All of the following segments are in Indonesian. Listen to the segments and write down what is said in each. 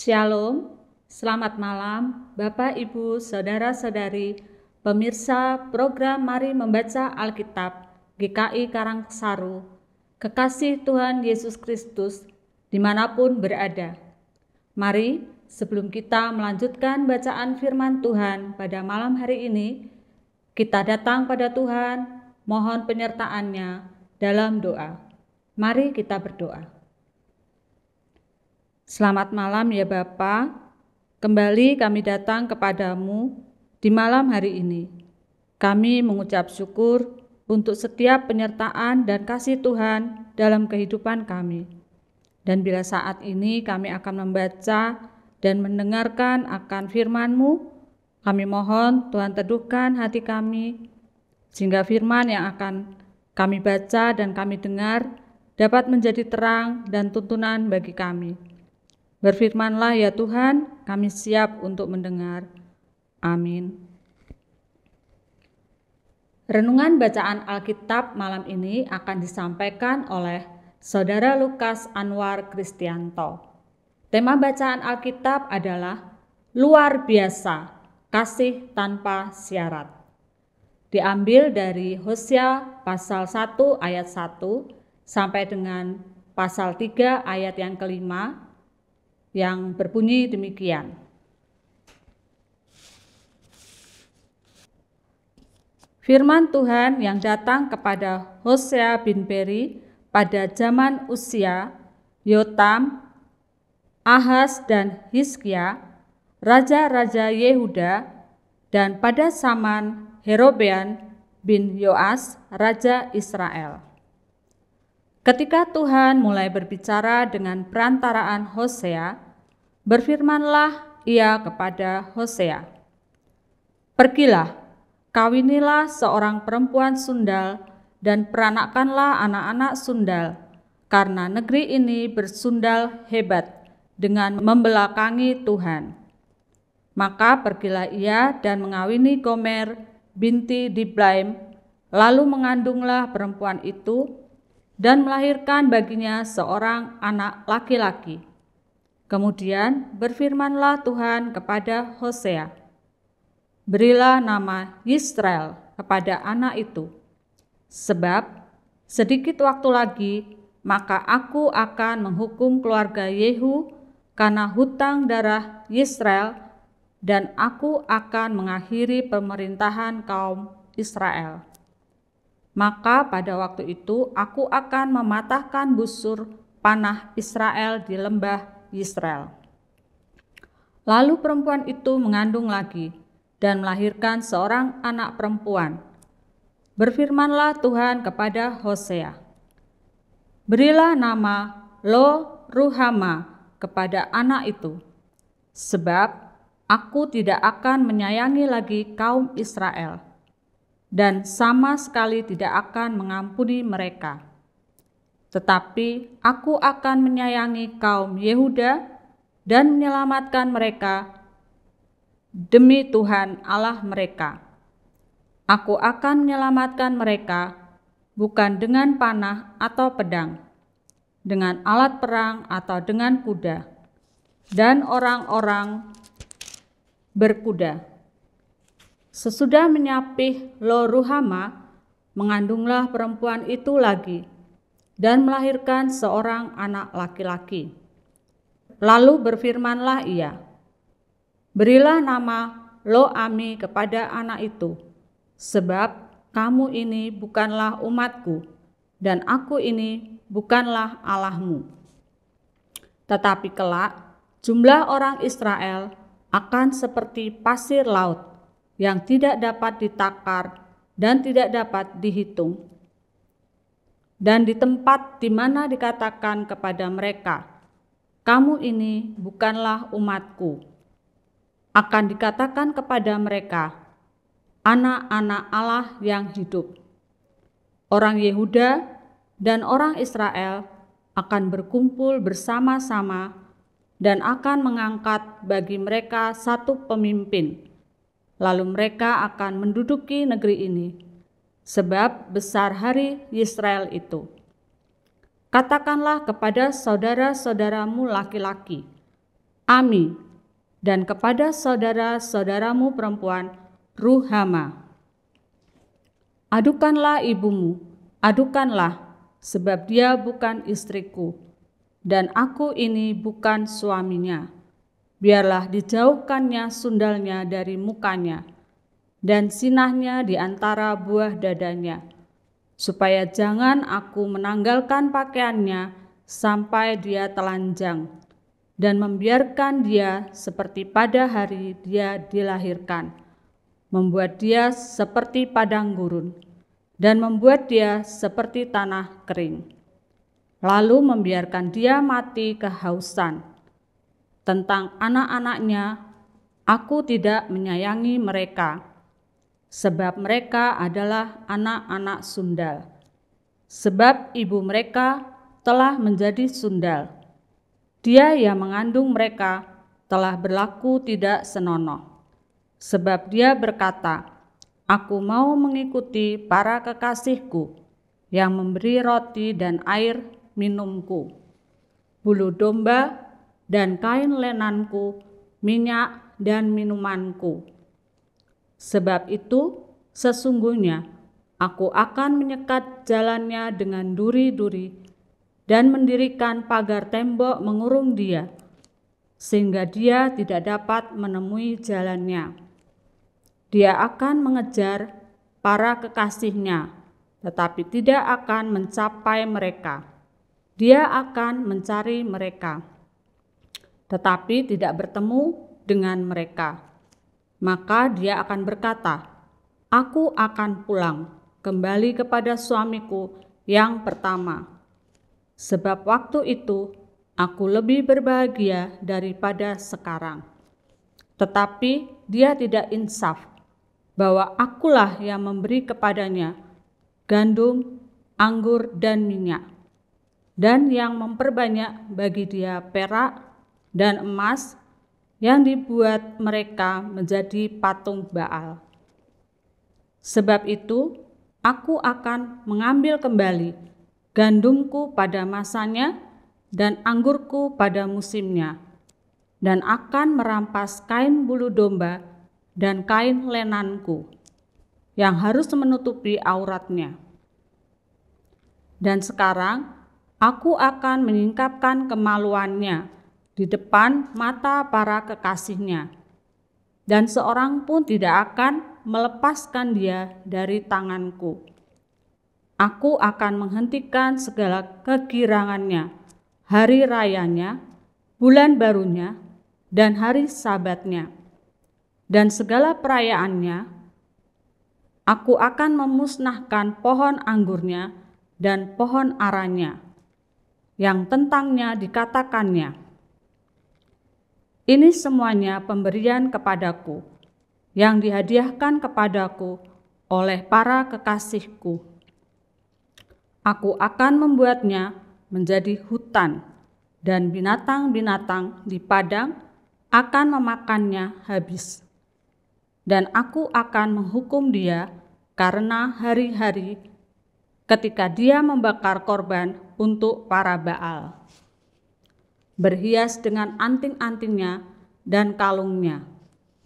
Shalom, selamat malam Bapak, Ibu, Saudara-saudari, pemirsa program Mari Membaca Alkitab GKI Karangsaru, kekasih Tuhan Yesus Kristus dimanapun berada. Mari sebelum kita melanjutkan bacaan firman Tuhan pada malam hari ini, kita datang pada Tuhan, mohon penyertaannya dalam doa. Mari kita berdoa. Selamat malam ya Bapa. Kembali kami datang kepadamu di malam hari ini. Kami mengucap syukur untuk setiap penyertaan dan kasih Tuhan dalam kehidupan kami. Dan bila saat ini kami akan membaca dan mendengarkan akan firman-Mu, kami mohon Tuhan teduhkan hati kami, sehingga firman yang akan kami baca dan kami dengar dapat menjadi terang dan tuntunan bagi kami. Berfirmanlah ya Tuhan, kami siap untuk mendengar. Amin. Renungan bacaan Alkitab malam ini akan disampaikan oleh Saudara Lukas Anwar Kristianto. Tema bacaan Alkitab adalah Luar Biasa, Kasih Tanpa Syarat. Diambil dari Hosea pasal 1 ayat 1 sampai dengan pasal 3 ayat yang kelima yang berbunyi demikian. Firman Tuhan yang datang kepada Hosea bin Beri pada zaman Usia, Yotam, Ahaz dan Hizkia, raja-raja Yehuda, dan pada zaman Herobian bin Yoas, raja Israel. Ketika Tuhan mulai berbicara dengan perantaraan Hosea, berfirmanlah ia kepada Hosea, Pergilah, kawinilah seorang perempuan sundal dan peranakkanlah anak-anak sundal, karena negeri ini bersundal hebat dengan membelakangi Tuhan. Maka pergilah ia dan mengawini Gomer binti Diblaim, lalu mengandunglah perempuan itu dan melahirkan baginya seorang anak laki-laki. Kemudian berfirmanlah Tuhan kepada Hosea, "Berilah nama Yisrael kepada anak itu, sebab sedikit waktu lagi maka aku akan menghukum keluarga Yehu karena hutang darah Yisrael dan aku akan mengakhiri pemerintahan kaum Israel." Maka pada waktu itu aku akan mematahkan busur panah Israel di lembah Israel. Lalu perempuan itu mengandung lagi dan melahirkan seorang anak perempuan. Berfirmanlah Tuhan kepada Hosea, Berilah nama Lo Ruhama kepada anak itu, sebab aku tidak akan menyayangi lagi kaum Israel.' dan sama sekali tidak akan mengampuni mereka. Tetapi aku akan menyayangi kaum Yehuda dan menyelamatkan mereka demi Tuhan Allah mereka. Aku akan menyelamatkan mereka bukan dengan panah atau pedang, dengan alat perang atau dengan kuda, dan orang-orang berkuda. Sesudah menyapih Lo mengandunglah perempuan itu lagi dan melahirkan seorang anak laki-laki. Lalu berfirmanlah ia, Berilah nama Lo Ami kepada anak itu, sebab kamu ini bukanlah umatku dan aku ini bukanlah Allahmu. Tetapi kelak jumlah orang Israel akan seperti pasir laut yang tidak dapat ditakar dan tidak dapat dihitung. Dan di tempat di mana dikatakan kepada mereka, "Kamu ini bukanlah umatku," akan dikatakan kepada mereka, "Anak-anak Allah yang hidup." Orang Yehuda dan orang Israel akan berkumpul bersama-sama dan akan mengangkat bagi mereka satu pemimpin lalu mereka akan menduduki negeri ini. Sebab besar hari Israel itu. Katakanlah kepada saudara-saudaramu laki-laki, Ami, dan kepada saudara-saudaramu perempuan, Ruhama. Adukanlah ibumu, adukanlah, sebab dia bukan istriku, dan aku ini bukan suaminya.' biarlah dijauhkannya sundalnya dari mukanya, dan sinahnya di antara buah dadanya, supaya jangan aku menanggalkan pakaiannya sampai dia telanjang, dan membiarkan dia seperti pada hari dia dilahirkan, membuat dia seperti padang gurun, dan membuat dia seperti tanah kering. Lalu membiarkan dia mati kehausan.' tentang anak-anaknya, aku tidak menyayangi mereka, sebab mereka adalah anak-anak sundal. Sebab ibu mereka telah menjadi sundal. Dia yang mengandung mereka telah berlaku tidak senonoh. Sebab dia berkata, Aku mau mengikuti para kekasihku yang memberi roti dan air minumku. Bulu domba dan kain lenanku, minyak dan minumanku. Sebab itu, sesungguhnya aku akan menyekat jalannya dengan duri-duri dan mendirikan pagar tembok mengurung dia, sehingga dia tidak dapat menemui jalannya. Dia akan mengejar para kekasihnya, tetapi tidak akan mencapai mereka. Dia akan mencari mereka tetapi tidak bertemu dengan mereka. Maka dia akan berkata, "Aku akan pulang kembali kepada suamiku yang pertama, sebab waktu itu aku lebih berbahagia daripada sekarang." Tetapi dia tidak insaf bahwa akulah yang memberi kepadanya gandum, anggur, dan minyak, dan yang memperbanyak bagi dia perak dan emas yang dibuat mereka menjadi patung Baal. Sebab itu, aku akan mengambil kembali gandumku pada masanya dan anggurku pada musimnya, dan akan merampas kain bulu domba dan kain lenanku yang harus menutupi auratnya. Dan sekarang aku akan menyingkapkan kemaluannya di depan mata para kekasihnya, dan seorang pun tidak akan melepaskan dia dari tanganku. Aku akan menghentikan segala kegirangannya, hari rayanya, bulan barunya, dan hari sabatnya, dan segala perayaannya. Aku akan memusnahkan pohon anggurnya dan pohon aranya, yang tentangnya dikatakannya, ini semuanya pemberian kepadaku, yang dihadiahkan kepadaku oleh para kekasihku. Aku akan membuatnya menjadi hutan, dan binatang-binatang di padang akan memakannya habis. Dan aku akan menghukum dia karena hari-hari ketika dia membakar korban untuk para Baal berhias dengan anting-antingnya dan kalungnya,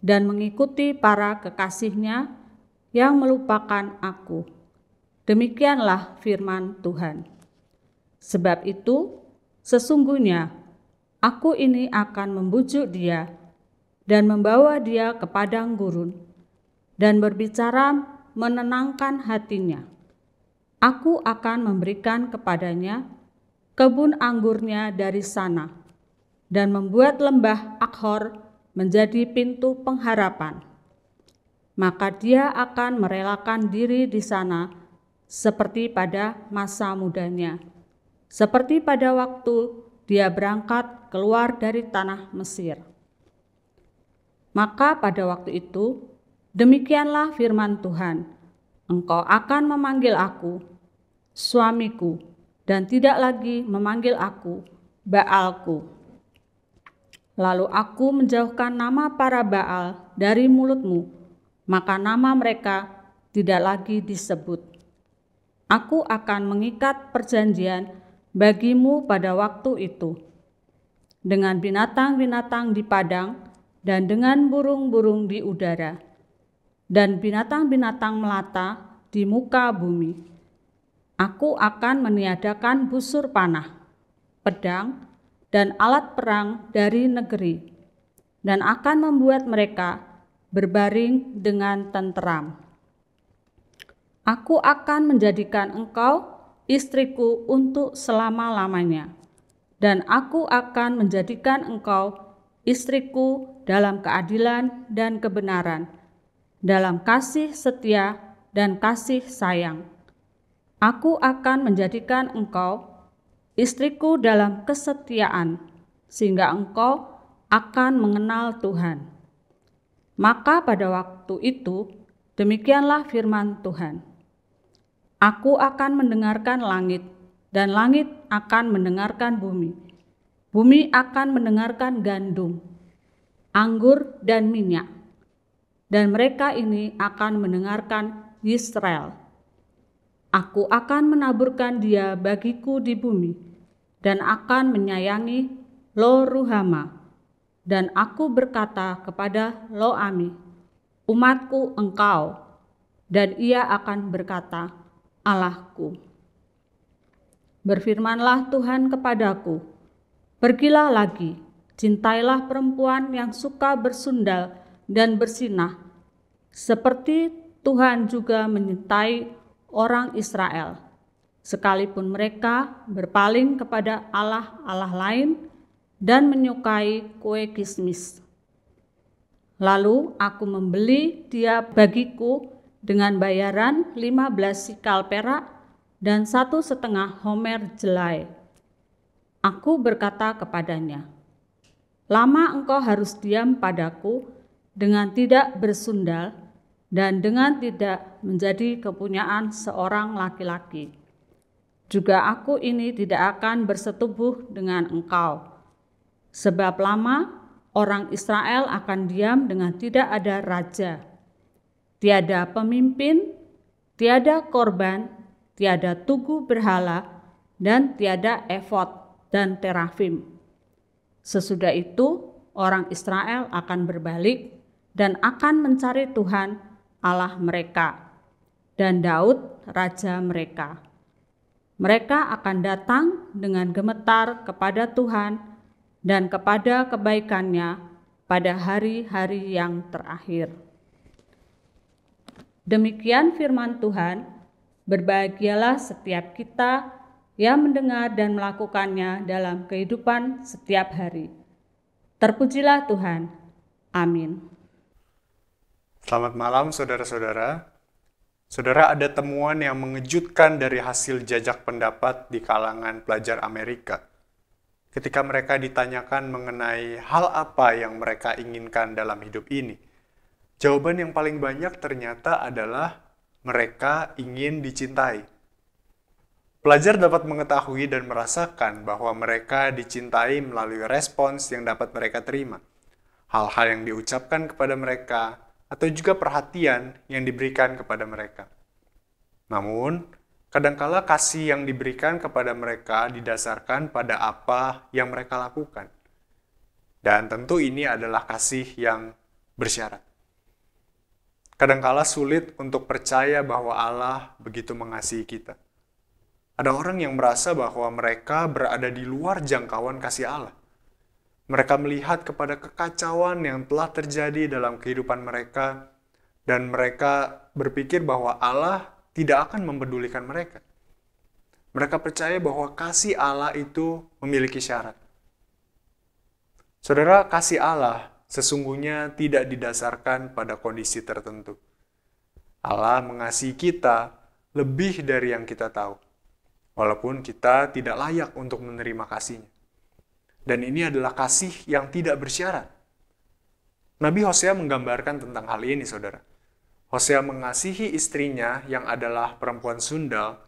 dan mengikuti para kekasihnya yang melupakan aku. Demikianlah firman Tuhan. Sebab itu, sesungguhnya aku ini akan membujuk dia dan membawa dia ke padang gurun dan berbicara menenangkan hatinya. Aku akan memberikan kepadanya kebun anggurnya dari sana dan membuat lembah Akhor menjadi pintu pengharapan. Maka dia akan merelakan diri di sana seperti pada masa mudanya. Seperti pada waktu dia berangkat keluar dari tanah Mesir. Maka pada waktu itu, demikianlah firman Tuhan, engkau akan memanggil aku, suamiku, dan tidak lagi memanggil aku, baalku Lalu aku menjauhkan nama para Baal dari mulutmu, maka nama mereka tidak lagi disebut. Aku akan mengikat perjanjian bagimu pada waktu itu, dengan binatang-binatang di padang dan dengan burung-burung di udara, dan binatang-binatang melata di muka bumi. Aku akan meniadakan busur panah, pedang, dan alat perang dari negeri, dan akan membuat mereka berbaring dengan tenteram. Aku akan menjadikan engkau istriku untuk selama-lamanya, dan aku akan menjadikan engkau istriku dalam keadilan dan kebenaran, dalam kasih setia dan kasih sayang. Aku akan menjadikan engkau istriku dalam kesetiaan, sehingga engkau akan mengenal Tuhan. Maka pada waktu itu, demikianlah firman Tuhan. Aku akan mendengarkan langit, dan langit akan mendengarkan bumi. Bumi akan mendengarkan gandum, anggur, dan minyak. Dan mereka ini akan mendengarkan Israel. Aku akan menaburkan dia bagiku di bumi, dan akan menyayangi Lo Ruhama. Dan aku berkata kepada Lo Ami, umatku engkau, dan ia akan berkata, Allahku. Berfirmanlah Tuhan kepadaku, pergilah lagi, cintailah perempuan yang suka bersundal dan bersinah, seperti Tuhan juga menyintai orang Israel, sekalipun mereka berpaling kepada Allah-Allah lain dan menyukai kue kismis. Lalu aku membeli dia bagiku dengan bayaran 15 sikal perak dan satu setengah homer jelai. Aku berkata kepadanya, Lama engkau harus diam padaku dengan tidak bersundal dan dengan tidak menjadi kepunyaan seorang laki-laki. Juga aku ini tidak akan bersetubuh dengan engkau. Sebab lama orang Israel akan diam dengan tidak ada raja. Tiada pemimpin, tiada korban, tiada tugu berhala, dan tiada efot dan terafim. Sesudah itu orang Israel akan berbalik dan akan mencari Tuhan Allah mereka dan Daud raja mereka. Mereka akan datang dengan gemetar kepada Tuhan dan kepada kebaikannya pada hari-hari yang terakhir. Demikian firman Tuhan, berbahagialah setiap kita yang mendengar dan melakukannya dalam kehidupan setiap hari. Terpujilah Tuhan. Amin. Selamat malam saudara-saudara. Saudara ada temuan yang mengejutkan dari hasil jajak pendapat di kalangan pelajar Amerika. Ketika mereka ditanyakan mengenai hal apa yang mereka inginkan dalam hidup ini, jawaban yang paling banyak ternyata adalah mereka ingin dicintai. Pelajar dapat mengetahui dan merasakan bahwa mereka dicintai melalui respons yang dapat mereka terima. Hal-hal yang diucapkan kepada mereka, atau juga perhatian yang diberikan kepada mereka. Namun, kadangkala kasih yang diberikan kepada mereka didasarkan pada apa yang mereka lakukan. Dan tentu ini adalah kasih yang bersyarat. Kadangkala sulit untuk percaya bahwa Allah begitu mengasihi kita. Ada orang yang merasa bahwa mereka berada di luar jangkauan kasih Allah. Mereka melihat kepada kekacauan yang telah terjadi dalam kehidupan mereka, dan mereka berpikir bahwa Allah tidak akan mempedulikan mereka. Mereka percaya bahwa kasih Allah itu memiliki syarat. Saudara, kasih Allah sesungguhnya tidak didasarkan pada kondisi tertentu. Allah mengasihi kita lebih dari yang kita tahu, walaupun kita tidak layak untuk menerima kasihnya. Dan ini adalah kasih yang tidak bersyarat. Nabi Hosea menggambarkan tentang hal ini, saudara. Hosea mengasihi istrinya yang adalah perempuan sundal,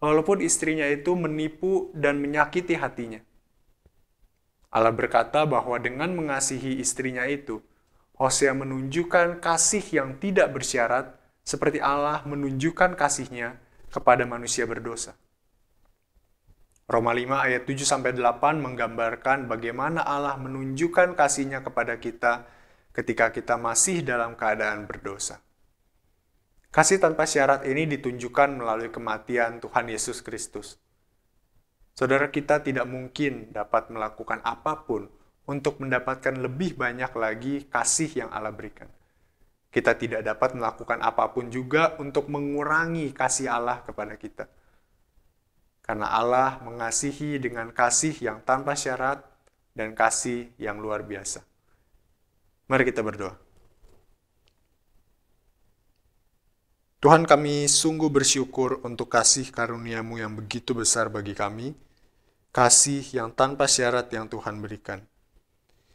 walaupun istrinya itu menipu dan menyakiti hatinya. Allah berkata bahwa dengan mengasihi istrinya itu, Hosea menunjukkan kasih yang tidak bersyarat seperti Allah menunjukkan kasihnya kepada manusia berdosa. Roma 5 ayat 7 sampai 8 menggambarkan bagaimana Allah menunjukkan kasihnya kepada kita ketika kita masih dalam keadaan berdosa. Kasih tanpa syarat ini ditunjukkan melalui kematian Tuhan Yesus Kristus. Saudara kita tidak mungkin dapat melakukan apapun untuk mendapatkan lebih banyak lagi kasih yang Allah berikan. Kita tidak dapat melakukan apapun juga untuk mengurangi kasih Allah kepada kita. Karena Allah mengasihi dengan kasih yang tanpa syarat dan kasih yang luar biasa. Mari kita berdoa. Tuhan kami sungguh bersyukur untuk kasih karuniamu yang begitu besar bagi kami, kasih yang tanpa syarat yang Tuhan berikan.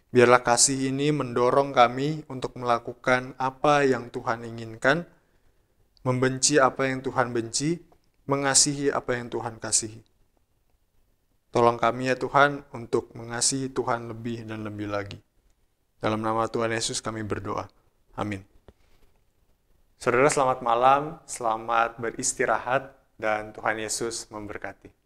Biarlah kasih ini mendorong kami untuk melakukan apa yang Tuhan inginkan, membenci apa yang Tuhan benci, mengasihi apa yang Tuhan kasihi. Tolong kami ya Tuhan untuk mengasihi Tuhan lebih dan lebih lagi. Dalam nama Tuhan Yesus kami berdoa. Amin. Saudara selamat malam, selamat beristirahat, dan Tuhan Yesus memberkati.